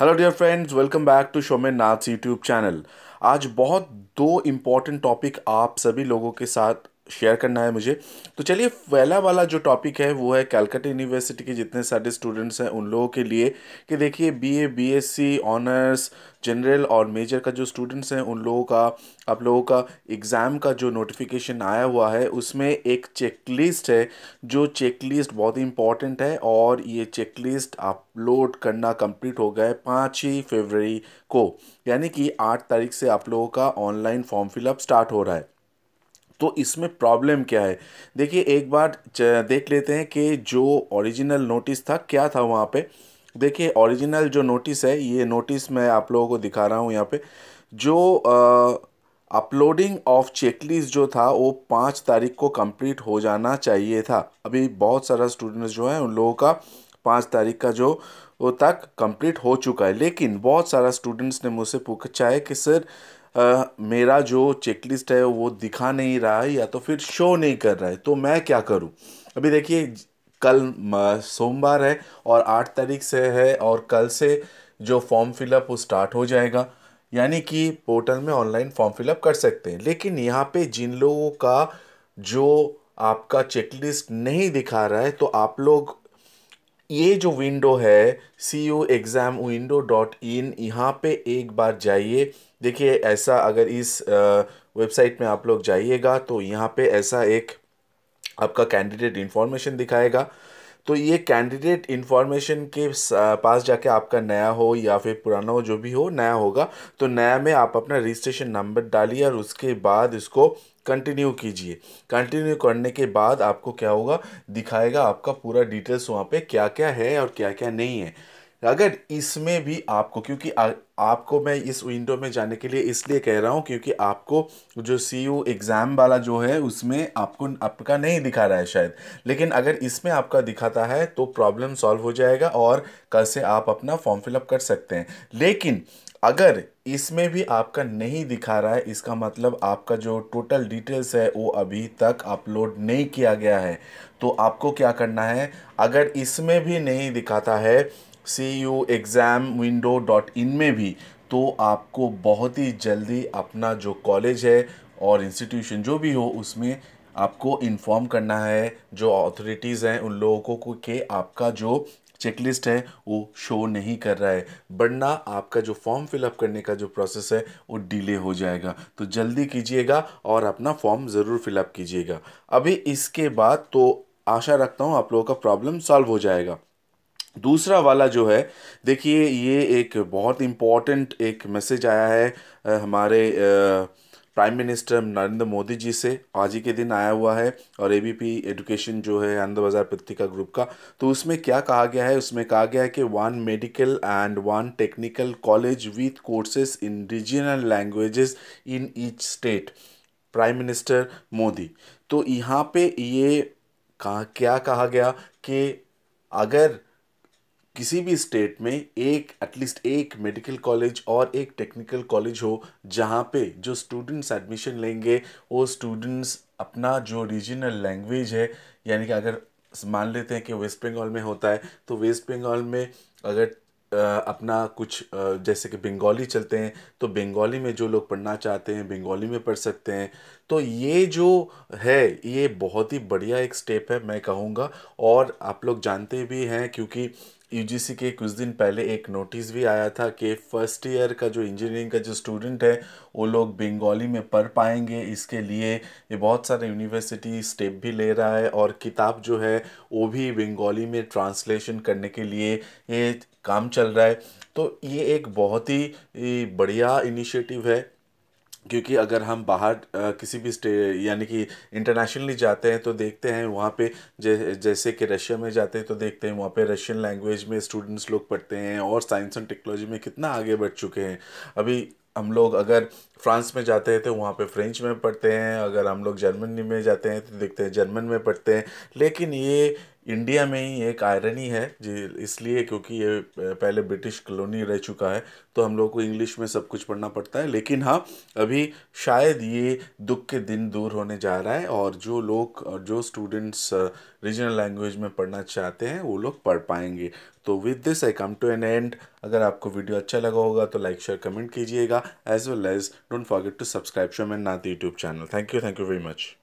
hello dear friends welcome back to Shome Nath YouTube channel आज बहुत दो इम्पॉर्टेंट टॉपिक आप सभी लोगों के साथ शेयर करना है मुझे तो चलिए पहला वाला जो टॉपिक है वो है कैलकटा यूनिवर्सिटी के जितने सारे स्टूडेंट्स हैं उन लोगों के लिए कि देखिए बीए बीएससी ऑनर्स जनरल और मेजर का जो स्टूडेंट्स हैं उन लोगों का आप लोगों का एग्ज़ाम का जो नोटिफिकेशन आया हुआ है उसमें एक चेकलिस्ट है जो चेकलिस्ट बहुत ही इंपॉर्टेंट है और ये चेकलिस्ट अपलोड करना कंप्लीट हो गया है पाँच ही फरवरी को यानी कि आठ तारीख से आप लोगों का ऑनलाइन फॉर्म फिलअप स्टार्ट हो रहा है तो इसमें प्रॉब्लम क्या है देखिए एक बार देख लेते हैं कि जो ओरिजिनल नोटिस था क्या था वहाँ पे देखिए ओरिजिनल जो नोटिस है ये नोटिस मैं आप लोगों को दिखा रहा हूँ यहाँ पे जो अपलोडिंग ऑफ चेकलिस्ट जो था वो पाँच तारीख को कंप्लीट हो जाना चाहिए था अभी बहुत सारा स्टूडेंट्स जो हैं उन लोगों का पाँच तारीख का जो वो तक कंप्लीट हो चुका है लेकिन बहुत सारा स्टूडेंट्स ने मुझसे पूछा है कि सर आ, मेरा जो चेकलिस्ट है वो दिखा नहीं रहा है या तो फिर शो नहीं कर रहा है तो मैं क्या करूँ अभी देखिए कल सोमवार है और आठ तारीख से है और कल से जो फॉर्म फिलअप वो स्टार्ट हो जाएगा यानी कि पोर्टल में ऑनलाइन फॉर्म फिलअप कर सकते हैं लेकिन यहाँ पे जिन लोगों का जो आपका चेकलिस्ट नहीं दिखा रहा है तो आप लोग ये जो विंडो है C U exam window dot in यहाँ पे एक बार जाइए देखिए ऐसा अगर इस वेबसाइट में आप लोग जाइएगा तो यहाँ पे ऐसा एक आपका कैंडिडेट इन्फॉर्मेशन दिखाएगा तो ये कैंडिडेट इन्फॉर्मेशन के पास जाके आपका नया हो या फिर पुराना हो जो भी हो नया होगा तो नया में आप अपना रजिस्ट्रेशन नंबर डालिए और उसके बाद इसको कंटिन्यू कीजिए कंटिन्यू करने के बाद आपको क्या होगा दिखाएगा आपका पूरा डिटेल्स वहाँ पे क्या क्या है और क्या क्या नहीं है अगर इसमें भी आपको क्योंकि आ, आपको मैं इस विंडो में जाने के लिए इसलिए कह रहा हूँ क्योंकि आपको जो सी यू एग्ज़ाम वाला जो है उसमें आपको आपका नहीं दिखा रहा है शायद लेकिन अगर इसमें आपका दिखाता है तो प्रॉब्लम सॉल्व हो जाएगा और कल से आप अपना फॉर्म फिलअप कर सकते हैं लेकिन अगर इसमें भी आपका नहीं दिखा रहा है इसका मतलब आपका जो टोटल डिटेल्स है वो अभी तक अपलोड नहीं किया गया है तो आपको क्या करना है अगर इसमें भी नहीं दिखाता है C U exam window dot in में भी तो आपको बहुत ही जल्दी अपना जो कॉलेज है और इंस्टीट्यूशन जो भी हो उसमें आपको इन्फॉर्म करना है जो अथॉरिटीज़ हैं उन लोगों को कि आपका जो चेकलिस्ट है वो शो नहीं कर रहा है वरना आपका जो फॉर्म फिलअप करने का जो प्रोसेस है वो डिले हो जाएगा तो जल्दी कीजिएगा और अपना फॉर्म ज़रूर फिलअप कीजिएगा अभी इसके बाद तो आशा रखता हूँ आप लोगों का प्रॉब्लम सॉल्व हो जाएगा दूसरा वाला जो है देखिए ये एक बहुत इम्पॉर्टेंट एक मैसेज आया है हमारे प्राइम मिनिस्टर नरेंद्र मोदी जी से आज ही के दिन आया हुआ है और एबीपी एजुकेशन जो है आनंद बाजार पत्रिका ग्रुप का तो उसमें क्या कहा गया है उसमें कहा गया है कि one medical and one technical college with courses in regional languages in each state prime minister Modi तो यहाँ पे ये कहा क्या कहा गया कि अगर किसी भी स्टेट में एक एटलीस्ट एक मेडिकल कॉलेज और एक टेक्निकल कॉलेज हो जहाँ पे जो स्टूडेंट्स एडमिशन लेंगे वो स्टूडेंट्स अपना जो रीजनल लैंग्वेज है यानी कि अगर मान लेते हैं कि वेस्ट बंगाल में होता है तो वेस्ट बंगाल में अगर अपना कुछ जैसे कि बंगाली चलते हैं तो बंगाली में जो लोग पढ़ना चाहते हैं बंगाली में पढ़ सकते हैं तो ये जो है ये बहुत ही बढ़िया एक स्टेप है मैं कहूँगा और आप लोग जानते भी हैं क्योंकि यूजीसी के कुछ दिन पहले एक नोटिस भी आया था कि फर्स्ट ईयर का जो इंजीनियरिंग का जो स्टूडेंट है वो लोग बंगाली में पढ़ पाएंगे इसके लिए ये बहुत सारे यूनिवर्सिटी स्टेप भी ले रहा है और किताब जो है वो भी बंगाली में ट्रांसलेशन करने के लिए ये काम चल रहा है तो ये एक बहुत ही बढ़िया इनिशिएटिव है क्योंकि अगर हम बाहर आ, किसी भी स्टे यानी कि इंटरनेशनली जाते हैं तो देखते हैं वहाँ पे जै, जैसे कि रशिया में जाते हैं तो देखते हैं वहाँ पे रशियन लैंग्वेज में स्टूडेंट्स लोग पढ़ते हैं और साइंस एंड टेक्नोलॉजी में कितना आगे बढ़ चुके हैं अभी हम लोग अगर फ्रांस में जाते हैं तो वहाँ पे फ्रेंच में पढ़ते हैं अगर हम लोग जर्मनी में जाते हैं तो देखते हैं जर्मन में पढ़ते हैं लेकिन ये इंडिया में ही एक आयरनी है जी इसलिए क्योंकि ये पहले ब्रिटिश कॉलोनी रह चुका है तो हम लोग को इंग्लिश में सब कुछ पढ़ना पड़ता है लेकिन हाँ अभी शायद ये दुख के दिन दूर होने जा रहा है और जो लोग और जो स्टूडेंट्स रीजनल लैंग्वेज में पढ़ना चाहते हैं वो लोग पढ़ पाएंगे तो with this I come to an end अगर आपको वीडियो अच्छा लगा होगा तो लाइक शेयर कमेंट कीजिएगा as well as don't forget to subscribe Shoman Nath YouTube channel thank you thank you very much